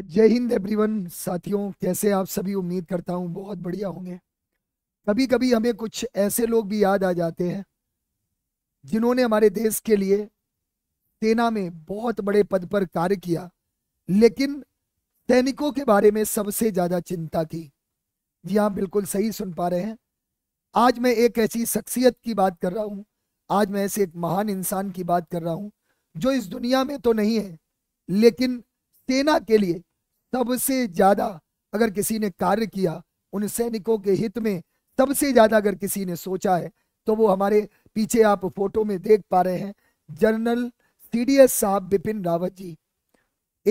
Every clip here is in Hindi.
जय हिंद एवरीवन साथियों कैसे आप सभी उम्मीद करता हूँ बहुत बढ़िया होंगे कभी कभी हमें कुछ ऐसे लोग भी याद आ जाते हैं जिन्होंने हमारे देश के लिए सेना में बहुत बड़े पद पर कार्य किया लेकिन सैनिकों के बारे में सबसे ज्यादा चिंता थी जी हाँ बिल्कुल सही सुन पा रहे हैं आज मैं एक ऐसी शख्सियत की बात कर रहा हूँ आज मैं ऐसे एक महान इंसान की बात कर रहा हूँ जो इस दुनिया में तो नहीं है लेकिन सेना के लिए सबसे ज्यादा अगर किसी ने कार्य किया उन सैनिकों के हित में सबसे ज्यादा अगर किसी ने सोचा है तो वो हमारे पीछे आप फोटो में देख पा रहे हैं जनरल सीडीएस साहब बिपिन रावत जी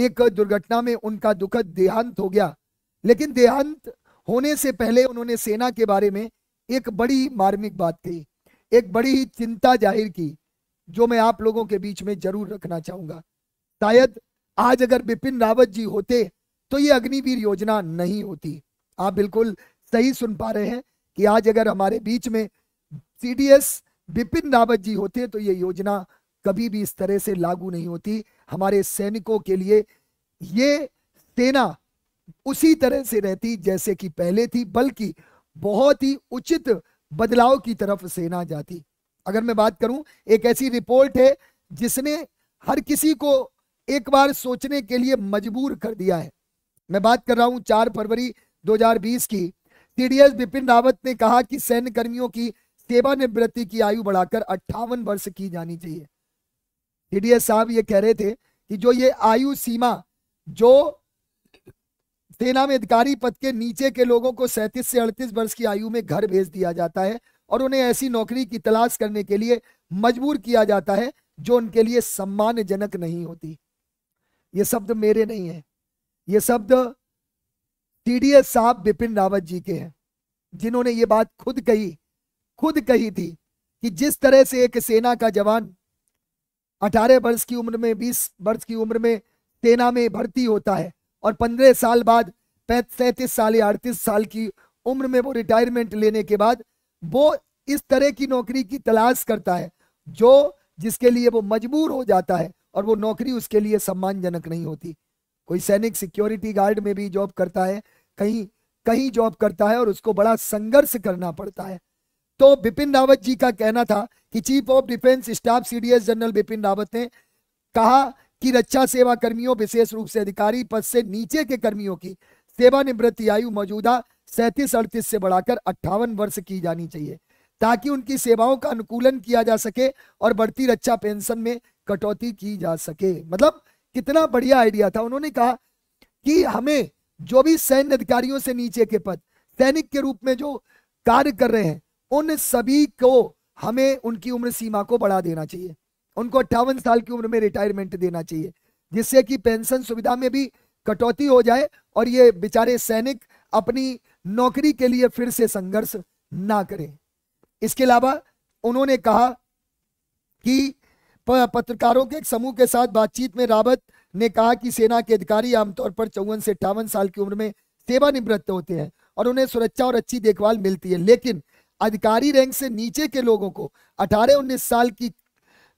एक दुर्घटना में उनका दुखद देहांत हो गया लेकिन देहांत होने से पहले उन्होंने सेना के बारे में एक बड़ी मार्मिक बात कही एक बड़ी ही चिंता जाहिर की जो मैं आप लोगों के बीच में जरूर रखना चाहूंगा शायद आज अगर बिपिन रावत जी होते तो ये अग्निवीर योजना नहीं होती आप बिल्कुल सही सुन पा रहे हैं कि आज अगर हमारे बीच में सीडीएस बिपिन रावत जी होते तो ये योजना कभी भी इस तरह से लागू नहीं होती हमारे सैनिकों के लिए ये सेना उसी तरह से रहती जैसे कि पहले थी बल्कि बहुत ही उचित बदलाव की तरफ सेना जाती अगर मैं बात करूं एक ऐसी रिपोर्ट है जिसने हर किसी को एक बार सोचने के लिए मजबूर कर दिया है मैं बात कर रहा हूं चार फरवरी 2020 की टीडीएस बिपिन रावत ने कहा कि सैन्य कर्मियों की सेवानिवृत्ति की आयु बढ़ाकर अट्ठावन वर्ष की जानी चाहिए टीडीएस साहब ये कह रहे थे कि जो ये आयु सीमा जो सेना में अधिकारी पद के नीचे के लोगों को सैंतीस से अड़तीस वर्ष की आयु में घर भेज दिया जाता है और उन्हें ऐसी नौकरी की तलाश करने के लिए मजबूर किया जाता है जो उनके लिए सम्मानजनक नहीं होती ये शब्द मेरे नहीं है ये शब्द टीडीएस साहब बिपिन रावत जी के हैं जिन्होंने ये बात खुद कही खुद कही थी कि जिस तरह से एक सेना का जवान 18 वर्ष की उम्र में 20 वर्ष की उम्र में सेना में भर्ती होता है और 15 साल बाद सैतीस साल या अड़तीस साल की उम्र में वो रिटायरमेंट लेने के बाद वो इस तरह की नौकरी की तलाश करता है जो जिसके लिए वो मजबूर हो जाता है और वो नौकरी उसके लिए सम्मानजनक नहीं होती कोई सैनिक सिक्योरिटी गार्ड में भी जॉब करता है कहीं कहीं जॉब करता है और उसको बड़ा संघर्ष करना पड़ता है तो बिपिन रावत जी का कहना था कि chief of defence staff CDS general Bipin Rawat ने कहा कि रक्षा सेवा कर्मियों विशेष रूप से अधिकारी पद से नीचे के कर्मियों की सेवानिवृत्ति आयु मौजूदा सैंतीस अड़तीस से बढ़ाकर अट्ठावन वर्ष की जानी चाहिए ताकि उनकी सेवाओं का अनुकूलन किया जा सके और बढ़ती रक्षा पेंशन में कटौती की जा सके मतलब कितना बढ़िया आइडिया था उन्होंने कहा कि हमें जो भी सैन्य अधिकारियों से नीचे के पद सैनिक के रूप में जो कार्य कर रहे हैं उन सभी को हमें उनकी उम्र सीमा को बढ़ा देना चाहिए उनको अट्ठावन साल की उम्र में रिटायरमेंट देना चाहिए जिससे कि पेंशन सुविधा में भी कटौती हो जाए और ये बेचारे सैनिक अपनी नौकरी के लिए फिर से संघर्ष ना करें इसके अलावा उन्होंने कहा कि पत्रकारों के एक समूह के साथ बातचीत में रावत ने कहा कि सेना के अधिकारी आमतौर पर चौवन से अठावन साल की उम्र में सेवानिवृत्त होते हैं और उन्हें सुरक्षा और अच्छी देखभाल मिलती है लेकिन अधिकारी रैंक से नीचे के लोगों को 18-19 साल की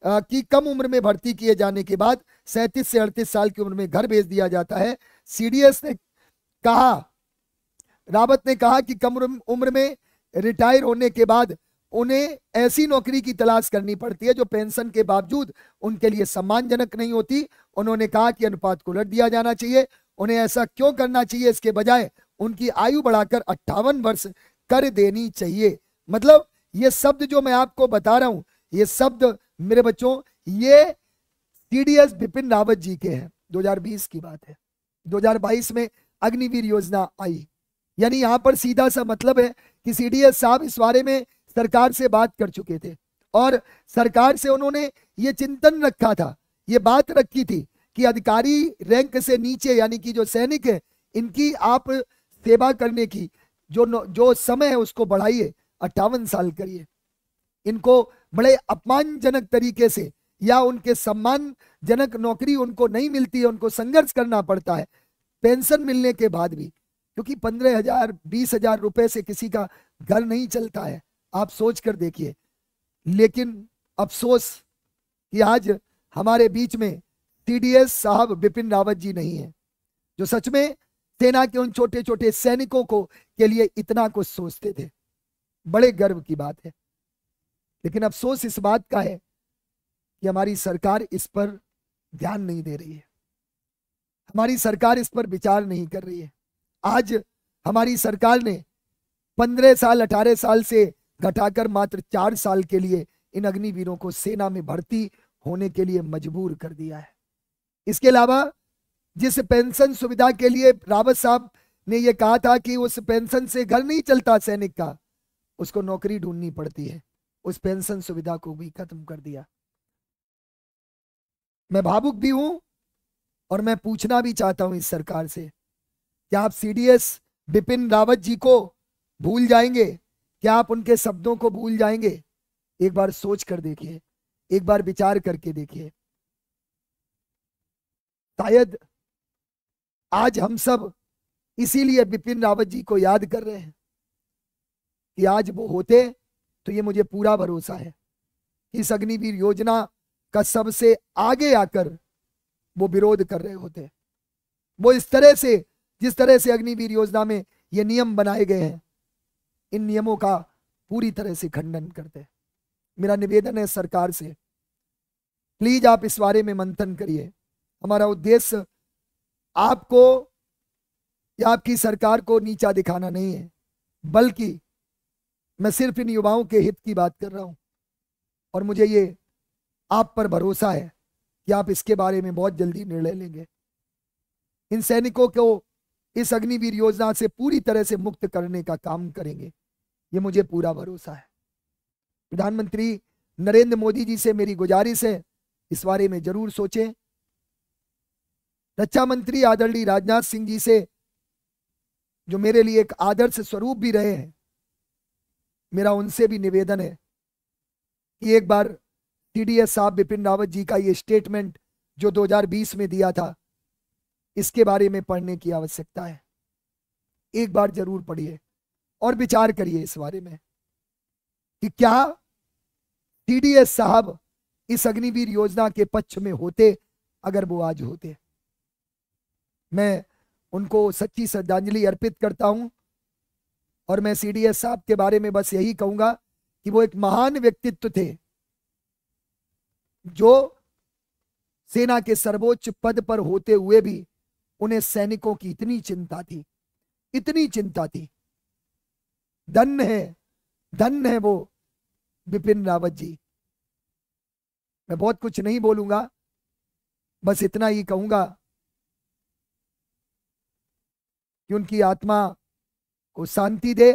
आ, की कम उम्र में भर्ती किए जाने के बाद सैंतीस से अड़तीस साल की उम्र में घर भेज दिया जाता है सीडीएस ने कहा रावत ने कहा कि कम उम्र में रिटायर होने के बाद उन्हें ऐसी नौकरी की तलाश करनी पड़ती है जो पेंशन के बावजूद उनके लिए सम्मानजनक नहीं होती उन्होंने कहा कि अनुपात को लट दिया जाना चाहिए उन्हें ऐसा क्यों करना चाहिए इसके बजाय उनकी आयु बढ़ाकर अट्ठावन वर्ष कर देनी चाहिए मतलब ये शब्द जो मैं आपको बता रहा हूं ये शब्द मेरे बच्चों ये टीडीएस बिपिन रावत जी के हैं 2020 की बात है 2022 में अग्निवीर योजना आई यानी यहां पर सीधा सा मतलब है कि सीडीएस साहब इस बारे में सरकार से बात कर चुके थे और सरकार से उन्होंने ये चिंतन रखा था ये बात रखी थी कि अधिकारी रैंक से नीचे यानी कि जो सैनिक है इनकी आप सेवा करने की जो जो समय है उसको बढ़ाइए अट्ठावन साल करिए इनको बड़े अपमानजनक तरीके से या उनके सम्मानजनक नौकरी उनको नहीं मिलती है उनको संघर्ष करना पड़ता है पेंशन मिलने के बाद भी क्योंकि पंद्रह हजार बीस हजार रुपए से किसी का घर नहीं चलता है आप सोच कर देखिए लेकिन अफसोस कि आज हमारे बीच में टीडीएस साहब बिपिन रावत जी नहीं है जो सच में सेना के उन छोटे छोटे सैनिकों को के लिए इतना कुछ सोचते थे बड़े गर्व की बात है लेकिन अफसोस इस बात का है कि हमारी सरकार इस पर ध्यान नहीं दे रही है हमारी सरकार इस पर विचार नहीं कर रही है आज हमारी सरकार ने पंद्रह साल अठारह साल से घटाकर मात्र चार साल के लिए इन अग्निवीरों को सेना में भर्ती होने के लिए मजबूर कर दिया है इसके अलावा जिस पेंशन सुविधा के लिए रावत साहब ने यह कहा था कि उस पेंशन से घर नहीं चलता सैनिक का उसको नौकरी ढूंढनी पड़ती है उस पेंशन सुविधा को भी खत्म कर दिया मैं भावुक भी हूं और मैं पूछना भी चाहता हूं इस सरकार से क्या आप सीडीएस बिपिन रावत जी को भूल जाएंगे क्या आप उनके शब्दों को भूल जाएंगे एक बार सोच कर देखिए एक बार विचार करके देखिए शायद आज हम सब इसीलिए बिपिन रावत जी को याद कर रहे हैं कि आज वो होते तो ये मुझे पूरा भरोसा है इस अग्निवीर योजना का सबसे आगे आकर वो विरोध कर रहे होते वो इस तरह से जिस तरह से अग्निवीर योजना में ये नियम बनाए गए हैं इन नियमों का पूरी तरह से खंडन करते हैं मेरा निवेदन है सरकार से प्लीज आप इस बारे में मंथन करिए हमारा उद्देश्य आपको या आपकी सरकार को नीचा दिखाना नहीं है बल्कि मैं सिर्फ इन युवाओं के हित की बात कर रहा हूं और मुझे ये आप पर भरोसा है कि आप इसके बारे में बहुत जल्दी निर्णय लेंगे इन सैनिकों को इस अग्निवीर योजना से पूरी तरह से मुक्त करने का काम करेंगे ये मुझे पूरा भरोसा है प्रधानमंत्री नरेंद्र मोदी जी से मेरी गुजारिश है इस बारे में जरूर सोचें रक्षा मंत्री आदरणीय राजनाथ सिंह जी से जो मेरे लिए एक आदर्श स्वरूप भी रहे हैं मेरा उनसे भी निवेदन है कि एक बार टीडीएस साहब बिपिन रावत जी का ये स्टेटमेंट जो 2020 में दिया था इसके बारे में पढ़ने की आवश्यकता है एक बार जरूर पढ़िए और विचार करिए इस बारे में कि क्या टीडीएस साहब इस अग्निवीर योजना के पक्ष में होते अगर वो आज होते मैं उनको सच्ची श्रद्धांजलि अर्पित करता हूं और मैं सीडीएस साहब के बारे में बस यही कहूंगा कि वो एक महान व्यक्तित्व थे जो सेना के सर्वोच्च पद पर होते हुए भी उन्हें सैनिकों की इतनी चिंता थी इतनी चिंता थी धन है धन है वो बिपिन रावत जी मैं बहुत कुछ नहीं बोलूंगा बस इतना ही कहूंगा कि उनकी आत्मा को शांति दे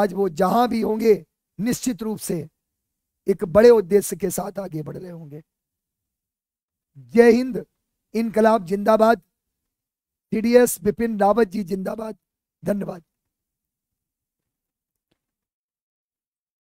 आज वो जहां भी होंगे निश्चित रूप से एक बड़े उद्देश्य के साथ आगे बढ़ रहे होंगे जय हिंद इनकलाब जिंदाबाद TDS D S Bipin Rawat ji जिंदाबाद धन्यवाद